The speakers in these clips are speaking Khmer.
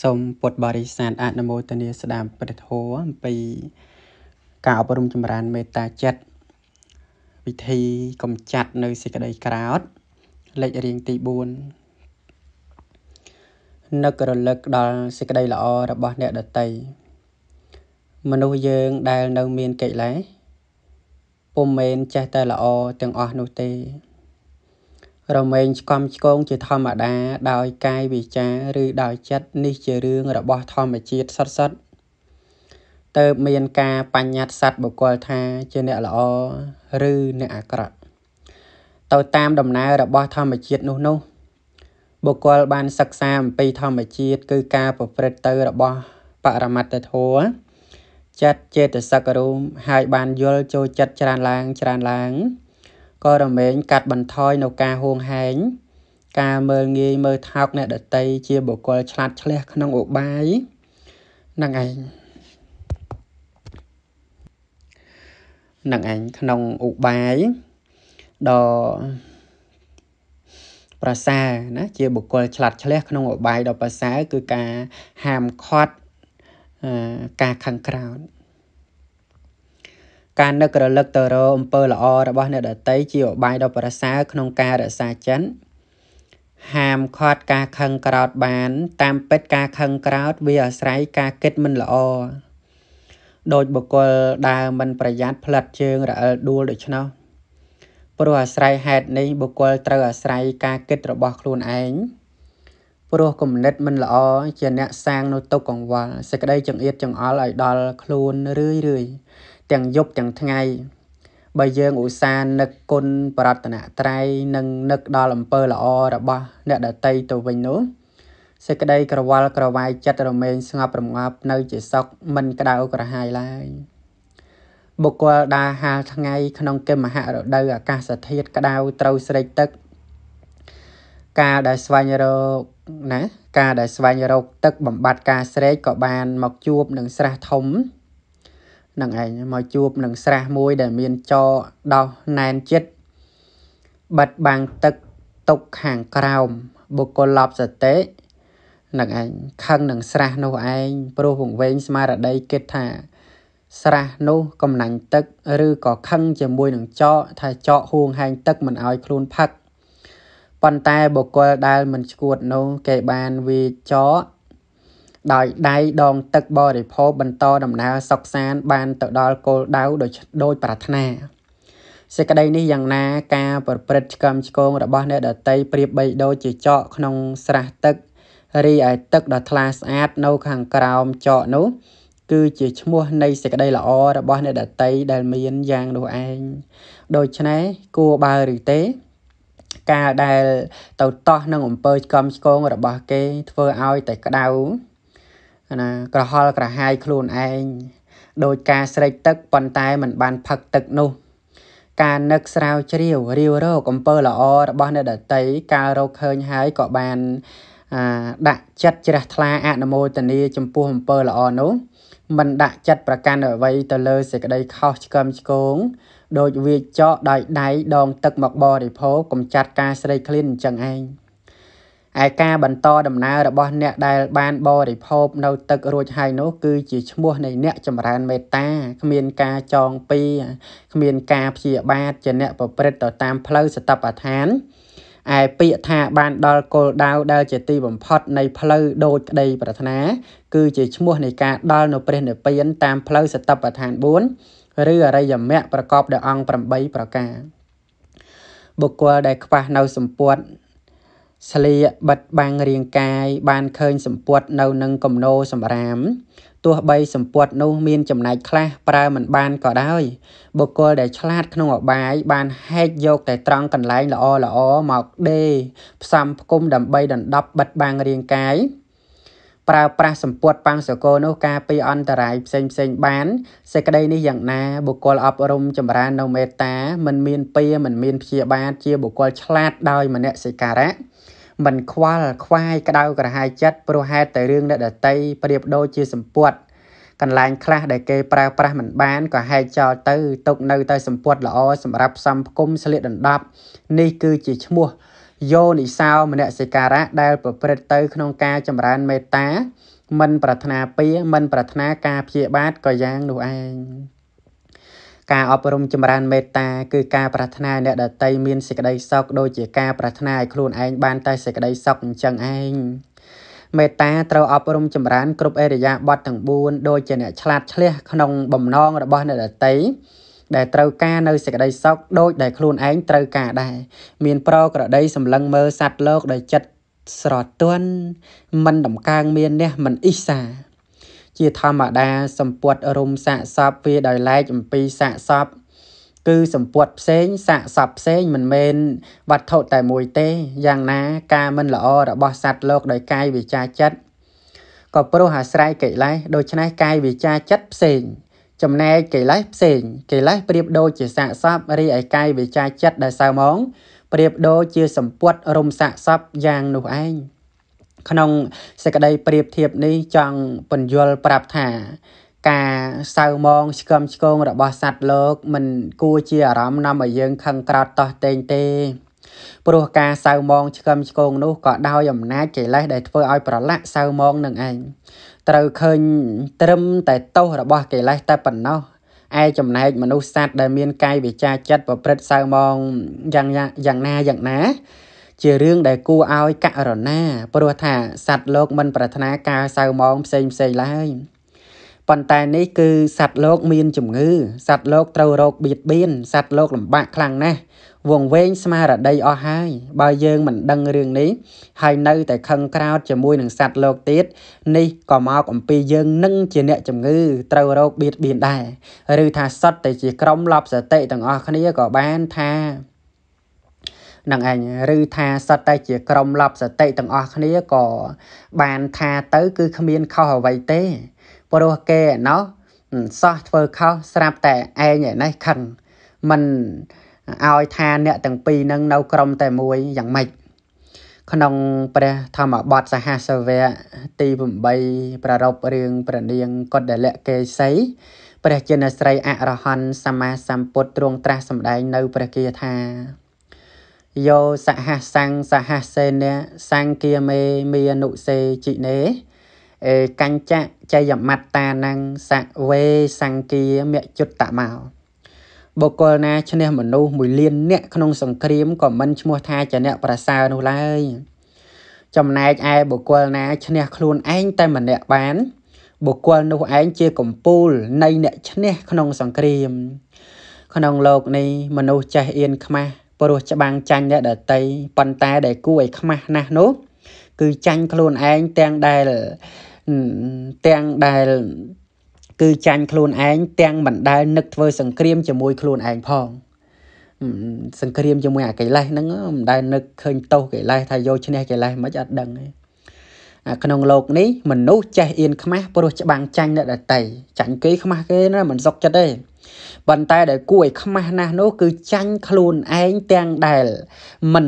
សូមពុទ្ធបរិស័ទអនុមោទនាស្ដាប់ព្រះធម៌អំពីការអប់រំចម្រើនមេត្តាចិត្តវិធីកំចាត់នៅសេចក្តីក្រោធលេខរៀងទី4នឹករលឹកដល់សេចក្តីល្អ របស់អ្នកដតីមនុស្សយើងដែលនៅមានកិលេសពុំមែនចេះតែល្អទាំងអស់នោះទេរមែងឆ្កំឆ្គងជាធម្មតាដោយកាយវិចាឬដោយចិត្តនេះជារឿងរបស់ធម្មជាតិសុទ្ធសុទ្ធទៅមានការបញ្ញត្តិសត្វបុគ្គលថាជាអ្នកល្អឬអ្នកអាក្រក់ទៅតាមដំណើររបស់ធម្មជាតិនោះនោះបុគ្គលបានសិក្សាអំពីធម្មជាតិគឺការប្រព្រឹត្តទៅរបស់បរមត្តធម៌ចិត្តចេតសិករូមហើយបានយល់ចូលចិត្តច្រើនឡើងច្រើនឡើងក៏រមែងកាត់បន្ថយនៅការហួងហែងការមើលងាយមើលថោកអ្នកដតីជាបុគ្គលឆ្លាតឆ្លះក្នុងឧបាយនឹងឯងនឹងឯងក្នុងឧបាយដ៏ប្រសើរណាជាបុគ្គលឆ្លាតឆ្លះក្នុងឧបាយដ៏ប្រសើរគឺការហាមឃាត់ការខឹងក្រោធការនឹករលឹកទៅរកអំពើល្អរបស់អ្នកដតីជាឧបាយដ៏ប្រសើរក្នុងការរក្សាចិត្តហាមឃាត់ការខឹងក្រោធបានតាមពិតការខឹងក្រោធវាអាស្រ័យការគិតមិនល្អដោយបុគ្គលដើរមិនប្រយ័ត្នផ្លិតជើងរអិលដួលដូច្នោះព្រោះអាស្រ័យហេតុនេះបុគ្គលត្រូវអាស្រ័យការគិតរបស់ខ្លួនឯងព្រោះគំនិតមិនល្អជាអ្នកសាងនូវទុកកង្វល់សេចក្តីចង្អៀតចង្អល់ឲ្យដល់ខ្លួនរឿយរឿយទាំងយប់ទាំងថ្ងៃបើយើងឧស្សាហ៍នឹកគុណបរតនត្រ័យនិងនឹកដល់អំពើល្អរបស់អ្នកដតីទៅវិញនោះសេចក្តី ក្រវល់ក្រវាយចិត្តរមែងស្ងប់រងាប់នៅជាសុខមិនក្តៅក្រហាយឡើយបុគ្គលដែលហាលថ្ងៃក្នុងកិមហៈរដូវអាកាសធាតុក្តៅត្រូវស្រេកទឹកការដែលស្វែងរកណាការដែលស្វែងរកទឹកបំបត្តិការស្រេកក៏បានមកជួបនឹងស្រះធំនឹងឯងមកជួបនឹងស្រះមួយដែលមានចោដោះណែនចិត្តបាត់បាំងទឹកទុកខាងក្រោមបុគ្គលឡប់សតិនឹងឯងខឹងនឹងស្រះនោះឯងព្រោះវង្វេងស្មារតីគិតថា ស្រះនោះកំណាញ់ទឹកឬក៏ខឹងជាមួយនឹងចោថាចោហួងហែងទឹកមិនឲ្យខ្លួនផឹកប៉ុន្តែបុគ្គលដែលមិនឈួតនោះ គេបានវាចោដោយដៃដង ទឹកបរិភោគបន្ត ដំណើរសុខសាន បានទៅដល់គោលដៅដោយដូចប្រាថ្នាសេចក្តីនេះយ៉ាងណាការប្រព្រឹត្តឆ្កឹមឆ្គងរបស់អ្នកដតីប្រៀបបីដូចជាចកក្នុងស្រះទឹករីឯទឹកដ៏ថ្លាស្អាតនៅខាងក្រោមចកនោះ គឺជាឈ្មោះនៃសេចក្តីល្អរបស់អ្នកដតីដែលមានយ៉ាងនោះឯងដូច្នេះគួរបើឬទេ ការដែលទៅតោះនឹងអំពើឆ្កឹមឆ្គងរបស់គេធ្វើឲ្យតែក្តៅណាក្រហល់ក្រហាយខ្លួនឯងដោយការស្រេកទឹកប៉ុន្តែមិនបានផឹកទឹកនោះ ការនឹកស្រាវជ្រាវរាវរកអំពើល្អរបស់អ្នកដតីការរកឃើញហើយក៏បានដាក់ចិត្តជ្រះថ្លាអនុមោទនាចំពោះអំពើល្អនោះមិនដាក់ចិត្តប្រកាន់អ្វីទៅលើសេចក្តីខុសឆ្គំឆ្គងដោយវាចកដោយដៃដង ទឹកមកបរិភោគកំចាត់ការស្រីឃ្លានអញ្ចឹងឯងឯការបន្តដំណើររបស់អ្នកដែលបានបរិភោគនៅទឹករួចហើយនោះគឺជាឈ្មោះនៃអ្នកចម្រើនមេត្តាគ្មានការចងពៀគ្មានការព្យាបាទជាអ្នកប្រព្រឹត្តទៅតាមផ្លូវសតបដ្ឋានឯពាក្យថាបានដល់គោលដៅដែលជាទីបំផុតនៃផ្លូវដូចក្តីប្រាថ្នាគឺជាឈ្មោះនៃការដល់នៅព្រះនិព្វានតាមផ្លូវសតបដ្ឋាន4ឬអរិយមគ្គប្រកបដោយអង្គ8ប្រការបុគ្គលដែលខ្វះនៅសម្ពុទ្ធស្លៀកបិទបាំងរាងកាយបានឃើញសម្ពុតនៅនឹងគំនោសម្រាមទោះបីសម្ពុតនោះ មានចំណែកខ្លះប្រើមិនបានក៏ដោយបុគ្គលដែលឆ្លាតក្នុងអបាយបានហែកយកតែត្រង់កន្លែងល្អល្អមកដេផ្សំផ្គុំដើម្បីដណ្ដប់បិទបាំងរាងកាយប្រើប្រាស់សម្ពុតប៉ាំងសកលនោះការពីអន្តរាយផ្សេងផ្សេងបាន សេចក្តីនេះយ៉ាងណាបុគ្គលអប់រំចម្រើននៅមេត្តាមិនមានពៀមិនមានព្យាបាទជាបុគ្គលឆ្លាតដោយមនសិការៈមិនខ្វល់ខ្វាយក្តៅក្រហាយចិត្តព្រោះហេតុតែរឿងអ្នកដតីប្រៀបដូចជាសម្ពុតកន្លែងខ្លះដែលគេប្រើប្រាស់មិនបានក៏ហែកចោលទៅຕົកនៅតែសម្ពុតល្អសម្រាប់ផ្សំផ្គុំស្លៀកដណ្ដប់នេះគឺជាឈ្មោះយោនិសោមនសិការៈដែលប្រព្រឹត្តទៅក្នុងការចម្រើនមេត្តាមិនប្រាថ្នាពៀមិនប្រាថ្នាការព្យាបាទក៏យ៉ាងនោះឯងការអប់រំចម្រើនមេត្តាគឺការប្រាថ្នាអ្នកដទៃមានសេចក្តីសុខដូចជាការប្រាថ្នាឲ្យខ្លួនឯងបានតែសេចក្តីសុខអញ្ចឹងឯងមេត្តាត្រូវអប់រំចម្រើនគ្រប់អេរយាបទទាំង4ដូចជាអ្នកឆ្លាតឆ្លៀសក្នុងបំណងរបស់អ្នកដទៃដែលត្រូវការនៅសេចក្តីសុខដូចដែលខ្លួនឯងត្រូវការដែរមានប្រក្រតីសម្លឹងមើលសត្វលោកដោយចិត្តស្រទន់មិនតម្កើងមានអ្នកមិនអ៊ីសាជាធម្មតាសម្ពុតរុំសាកសពវាដោយឡែកអំពីសាកសពគឺសម្ពុតផ្សេងសាកសពផ្សេងមិនមែនវត្ថុតែមួយទេយ៉ាងណា ការមិនល្អរបស់សត្វលោកដោយកាយវិចាចិត្តក៏ព្រោះអាស្រ័យកិលេសដូច្នេះកាយវិចាចិត្តផ្សេង ចំណែកកិលេសផ្សេងកិលេសប្រៀបដូចជាសាកសពរីឯកាយវិចាចិត្តដែលសៅមកប្រៀបដូចជាសម្ពុតរុំសាកសពយ៉ាងនោះឯងក្នុងសេចក្តីប្រៀបធៀបនេះចង់ពន្យល់ប្រាប់ថា ការសៅមងឆ្កឹមឆ្កងរបស់សត្វលោកមិនគួរជាអារម្មណ៍នាំឲ្យយើង ខឹងក្រោតតោះតែងទេព្រោះការសៅមងឆ្កឹមឆ្កងនោះក៏ដោយអំណាចកិលេសដែលធ្វើឲ្យប្រឡាក់សៅមងនឹងឯងត្រូវឃើញត្រឹមតែទោសរបស់កិលេសតែប៉ុណ្ណោះឯចំណែកមនុស្សសត្វដែលមានកាយវិចាចិត្តប្រព្រឹត្តសៅមងយ៉ាងយ៉ាងណាយ៉ាងណាជារឿងដែលគួរឲ្យករណា ព្រោះថាសត្វលោកមិនប្រាថ្នាការសៅមងផ្សេងផ្សេងឡើយប៉ុន្តែនេះគឺសត្វលោកមានជំងឺសត្វលោកត្រូវរោគបៀតបៀនសត្វលោកលំបាកខ្លាំងណាស់វងវែងស្មារតីអស់ហើយបើយើងមិនដឹងរឿងនេះហើយនៅតែខឹងក្រោតជាមួយនឹងសត្វលោកទៀតនេះក៏មកអំពីយើងនឹងជាអ្នកជំងឺ ត្រូវរោគបៀតបៀនដែរឬថាសត្វតែជាក្រុមលប់សតិទាំងអស់គ្នាក៏បានថានឹងឯងឬថាសត្វតែជាក្រុមលប់សតិទាំងអស់គ្នាក៏បានថាទៅគឺគ្មានខុសអ្វីទេព្រោះគេណោះសោះធ្វើខុសស្រាប់តែឯងឯនេះខឹងមិនឲ្យថាអ្នកទាំងពីរនឹងនៅក្រុមតែមួយយ៉ាងម៉េចក្នុងព្រះធម្មបទសហសវៈទី8ប្ររពរឿងប្រនាងកុដលៈកេសីព្រះជានស្រីអរហន្តសម្មាសម្ពុទ្ធទ្រង់ត្រាស់សម្ដែងនៅព្រះគាថាយោសហសង្ឃសហសេនសង្គាមេមានុសេជីណេអេកញ្ចចយមត្តានังសវេសង្គាមជុត្តមកបុគ្គលណាឈ្នះមនុស្សមួយលានអ្នកក្នុងសង្គ្រាមក៏មិនឈ្មោះថាជាអ្នកប្រសើរនោះឡើយចំណែកឯបុគ្គលណាឈ្នះខ្លួនឯងតែម្នាក់បាន បុគ្គលនោះឯងជាកំពូល នៃអ្នកឈ្នះក្នុងសង្គ្រាមក្នុងលោកនេះមនុស្សចេះអៀនខ្មាស់ព្រោះច្បាំងចាញ់អ្នកដតីប៉ុន្តែដែលគួរឲ្យខ្មាស់ណាស់នោះគឺចាញ់ខ្លួនឯងទាំងដែលទាំងដែលគឺចាញ់ខ្លួនឯងទាំងមិនដែលនឹកធ្វើសង្គ្រាមជាមួយខ្លួនឯងផងសង្គ្រាមជាមួយអាកិលេសហ្នឹងមិនដែលនឹកឃើញទោសកិលេសថាយកឈ្នះកិលេសមិនអត់ដឹងទេក្នុងโลกនេះមនុស្សចេះអៀនខ្មាស់ព្រោះច្បាំងចាញ់អ្នកដតីចាញ់គេខ្មាស់គេណាមិនសុខចិត្តទេប៉ុន្តែដែលគួរឲ្យខ្មាស់ណាស់នោះគឺចាញ់ខ្លួនឯងទាំងដែលមិន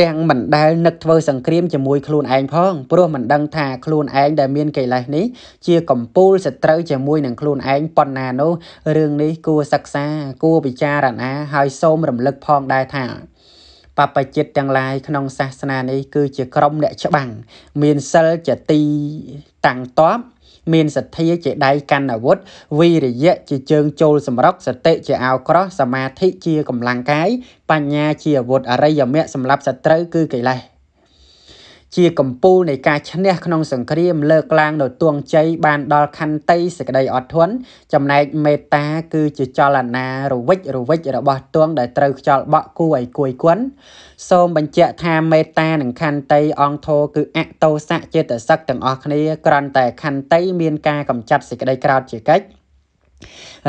ទាំងមិនដែលនឹកធ្វើសង្គ្រាមជាមួយខ្លួនឯងផង ព្រោះមិនដឹងថាខ្លួនឯងដែលមានកិលេសនេះ ជាកំពូលសត្រូវ ជាមួយនឹងខ្លួនឯងប៉ុណ្ណានោះរឿងនេះគួរសិក្សាគួរពិចារណា ហើយ សូមរំលឹកផងដែរថាបព្វជិតទាំងឡាយក្នុងសាសនានេះគឺជាក្រុមអ្នកច្បាំងមានសិលជាទីតាំងតប់មានសទ្ធាជាដៃកាន់អាវុធវីរិយៈជាជើងចូលសម្រុកសតិជាអាវក្រោះសមាធិជាកម្លាំងកាយបញ្ញាជាអាវុធអរិយមគ្គសម្រាប់សត្រូវគឺកិលេស។ជាកម្ពូលនៃការឈ្នះក្នុង សង្គ្រាម លើកឡើងនៅទួងជ័យបាន ដល់ខន្តីសេចក្តីអត់ធន់ចំណែកមេត្តាគឺជាចលនារវិចរវិចរបស់ទួងដែលត្រូវខ្យល់បក់គួរឲ្យគួយគន់សូមបញ្ជាក់ថាមេត្តានិងខន្តីអង្គធោគឺអតោសៈចេតសិកទាំងអស់គ្នាគ្រាន់តែខន្តីមានការកម្ចាត់សេចក្តីក្រោតជាកិច្ច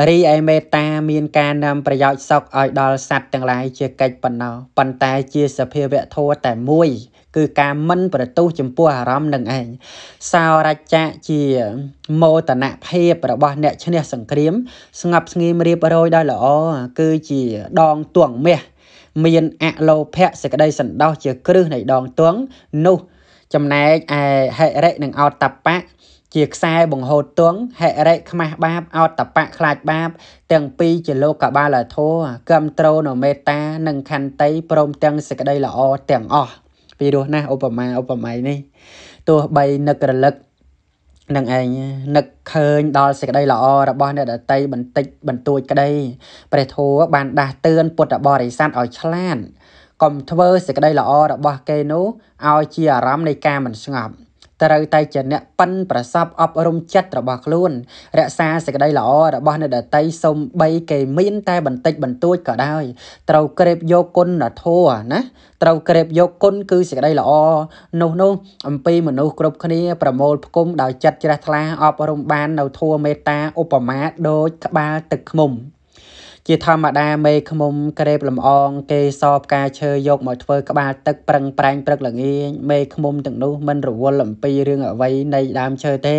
រីឯមេត្តាមានការនាំប្រយោជន៍សុខឲ្យដល់សត្វទាំងឡាយជាកិច្ចប៉ុណ្ណោះប៉ុន្តែ ជាសភាវៈធម៌តែមួយគឺការមិន ប្រទោសចំពោះអារម្មណ៍នឹងឯងសោរច្ចៈជាមោទនភាពរបស់ អ្នកឈ្នះសង្គ្រាមស្ងប់ស្ងៀមរៀបរយដោយល្អគឺជាដងទួងមាសមានអលោភៈសេចក្តីសន្តោសជាគ្រឹះនៃដងទួងនោះ ចំណែកឯហិរិនិងអតបៈជាខ្សែបង្ហូតទងហិរិខ្មាស់បាបអតបៈខ្លាចបាបទាំងពីរជាលោកបាលធោគំត្រូនៅមេត្តា និងខន្តីព្រមទាំងសេចក្តីល្អទាំងអស់ពីរោះណាស់ឧបមាឧបមានេះទោះបីនឹករលឹកនឹងឯងនឹកឃើញដល់សេចក្តីល្អរបស់អ្នកដតីបន្តិចបន្តួច ក្តីព្រះធម៌បានដាស់តឿនពុទ្ធបរិស័ទឲ្យឆ្លាតកុំធ្វើសេចក្តីល្អរបស់គេនោះឲ្យជាអារម្មណ៍នៃការមិនស្ងប់ត្រូវតែជាអ្នកប៉ិនប្រសពអប់រំចិត្តរបស់ខ្លួនរក្សាសេចក្តីល្អរបស់អ្នកដតីសូម្បីគេមានតែបន្តិចបន្តួចក៏ដោយត្រូវក្រេបយកគុណធម៌ណាត្រូវក្រេបយកគុណគឺសេចក្តីល្អនោះនោះអំពីមនុស្សគ្រប់គ្នាប្រមូលផ្គុំដោយចិត្តជ្រះថ្លាអប់រំបាននៅធម៌មេត្តាឧបមាដូចក្បាលទឹកឃ្មុំជាធម្មតាមេឃុំក្រេបលំអងគេសផ្កាឈើយកមកធ្វើក្បាលទឹក ប្រឹងប្រែងព្រឹកល្ងាចមេឃុំទាំងនោះមិនរវល់អំពីរឿងអ្វីនៃដើមឈើទេ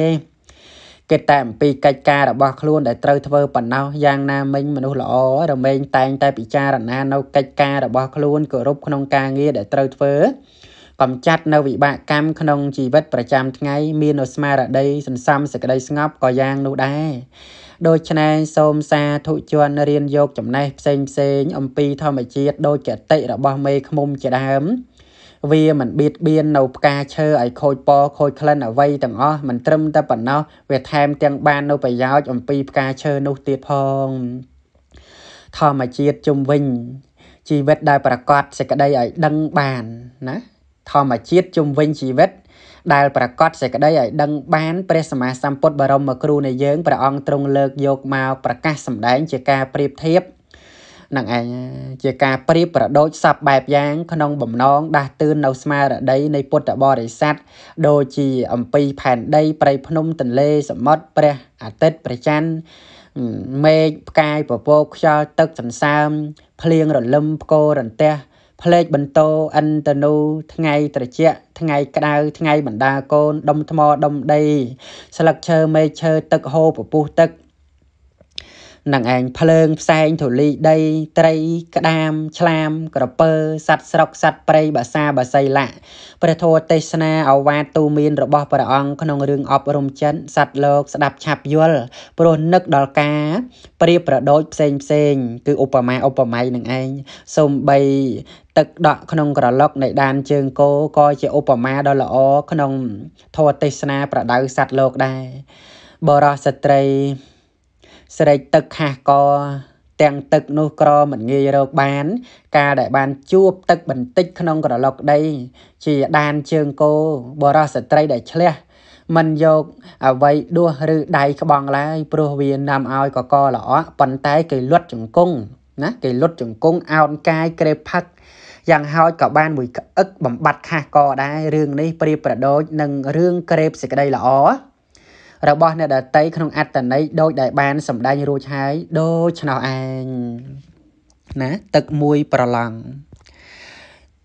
គិតតែអំពីកិច្ចការរបស់ខ្លួនដែលត្រូវធ្វើប៉ុណ្ណោះយ៉ាងណាមិញមនុស្សល្អរមែងតែងតែពិចារណានៅកិច្ចការរបស់ខ្លួនគោរពក្នុងការងារដែលត្រូវធ្វើកំចាត់នៅវិបាកកម្មក្នុងជីវិតប្រចាំថ្ងៃមាននៅស្មារតីសន្សំសេចក្តីស្ងប់ក៏យ៉ាងនោះដែរដូច្នេះសូមសាធុជនរៀនយកចំណេះផ្សេងផ្សេងអំពីធម្មជាតិដូចគតិរបស់មេឃុំជាដើម វាមិនបៀតបៀននៅផ្កាឈើឲ្យខូចពណ៌ខូចក្លិនអ្វីទាំងអស់មិនត្រឹមតែប៉ុណ្ណោះវាថែមទាំងបាននៅប្រយោជន៍អំពីផ្កាឈើនោះទៀតផងធម្មជាតិជុំវិញជីវិតដែលប្រកាសសេចក្តីឲ្យដឹងបានណាធម្មជាតិជុំវិញជីវិតដែលប្រកាសសេចក្តីឲ្យដឹង បានព្រះសម្មាសម្ពុទ្ធបរមគ្រូនៃយើងព្រះអង្គទ្រង់លើកយកមកប្រកាសសម្ដែងជាការប្រៀបធៀបនឹងឯងជាការប្រៀបប្រដូចសពបែបយ៉ាង ក្នុងបំណង ដាស់តឿននៅស្មារតីនៃពុទ្ធបរិស័ទដូចជាអំពីផែនដីព្រៃភ្នំទន្លេសមុទ្រព្រះអាទិត្យព្រះច័ន្ទមេឃផ្កាយពពកខ្យល់ទឹកសន្សើមភ្លៀងរលឹមផ្គររន្ទះផ្លេកបន្ទោអិនតនូថ្ងៃ ត្រជាក់ថ្ងៃក្តៅថ្ងៃបណ្ដាកូនដុំថ្មដុំដី ស្លឹកឈើមេឈើទឹកហូរពពុះទឹក នឹងឯងភ្លើងផ្សែងធូលីដី ត្រី ក្តាម ឆ្លាមក្រពើសัตว์ស្រុកសัตว์ព្រៃបាសាបាសីលៈព្រះធម៌ទេសនាអវាទទូមានរបស់ព្រះអង្គក្នុងរឿងអប់រំចិនសัตว์លោកស្ដាប់ឆាប់យល់ព្រោះនឹកដល់ការប្រៀបប្រដូច ផ្សេងផ្សេង គឺឧបមាឧបមានឹងឯងសំបីទឹកដក់ក្នុងក្រឡុកនៃដានជើងគោក៏ជាឧបមាដ៏ល្អក្នុងធម៌ទេសនាប្រដៅសัตว์លោកដែរបរោះស្ត្រី ស្រេកទឹកខះក៏ទាំងទឹកនោះក្រមិនងាយរកបាន ការដែលបានជួបទឹកបន្តិចក្នុងក្រឡុកដី ជាដានជើងគោបរោះស្ត្រីដែលឆ្លះមិនយកអ្វីដួសឬដៃក្បងឡើយព្រោះវានាំឲ្យកកល្អប៉ុន្តែគេលុតជង្គង់ណាគេលុតជង្គង់អោនកាយក្រេបផឹកយ៉ាងហោចក៏បានមួយក្អឹកបំបត្តិខាសកដែររឿងនេះប្រៀបប្រដូចនឹងរឿងក្រេបសេចក្តីល្អរបស់អ្នកដតីក្នុង អត្តន័យដូចដែលបានសម្ដែងរួចហើយដូច្នោះឯងណា ទឹកមួយប្រឡង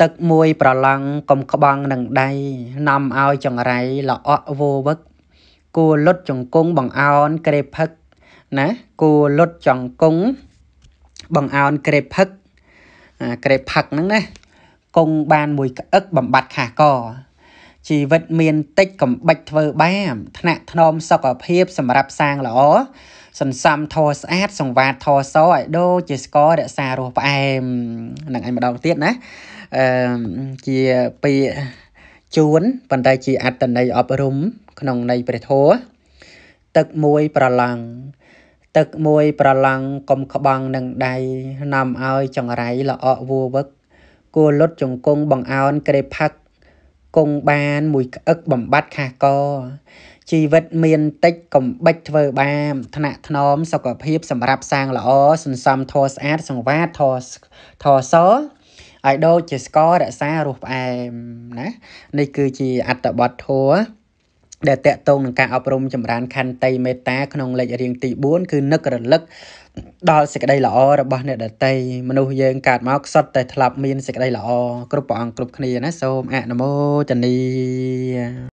ទឹកមួយប្រឡងកុំក្បងនឹងដៃនាំឲ្យចង្រៃល្អក់វោវឹកគួលុតចង្គង់បងអោនក្រេបផឹកណា គួលុតចង្គង់បងអោនក្រេបផឹកក្រេផឹកហ្នឹងណាគង់បានមួយក្អឹកបំបត្តិខាសកជីវិតមានតិចកំបិចធ្វើបាបថ្នាក់ធ្នមសុខភាព សម្រាប់សាងល្អសន្សំធរស្អាតសង្វាតធរសឲ្យដូចជាស្គររក្សារសផ្អែមនឹងឯងម្ដងទៀតណាអឺជាពាក្យជួនប៉ុន្តែជាអត្តន័យអប់រំក្នុងន័យព្រះធម៌ទឹកមួយប្រឡងទឹកមួយប្រឡង់កុំក្បង់នឹងដៃនាំឲ្យចង្រៃល្អក់វัวវឹកគួរលុតជង្គង់បង្អោនក្រេផឹកគង់បានមួយក្អឹកបំបត្តិខាសកជីវិតមានតិច កំបិចធ្វើបាបថ្នាក់ថ្នមសុខភាព សម្រាប់សាងល្អ សន្សំធម៌ស្អាតសង្វាតធម៌ធម៌សឲ្យដូចជាស្គររក្សារសផ្អែមណានេះគឺជាអត្តបទធម៌ដែលតកតងនឹងការអប់រំចម្រើនខន្តីមេត្តាក្នុងលេខរៀងទី4គឺនឹករលឹកដល់សេចក្តីល្អរបស់អ្នកដតីមនុស្សយើងកើតមកសុទ្ធតែធ្លាប់មានសេចក្តីល្អគ្រប់ព្រះអង្គគ្រប់គ្នាណាសូមអនុមោទនា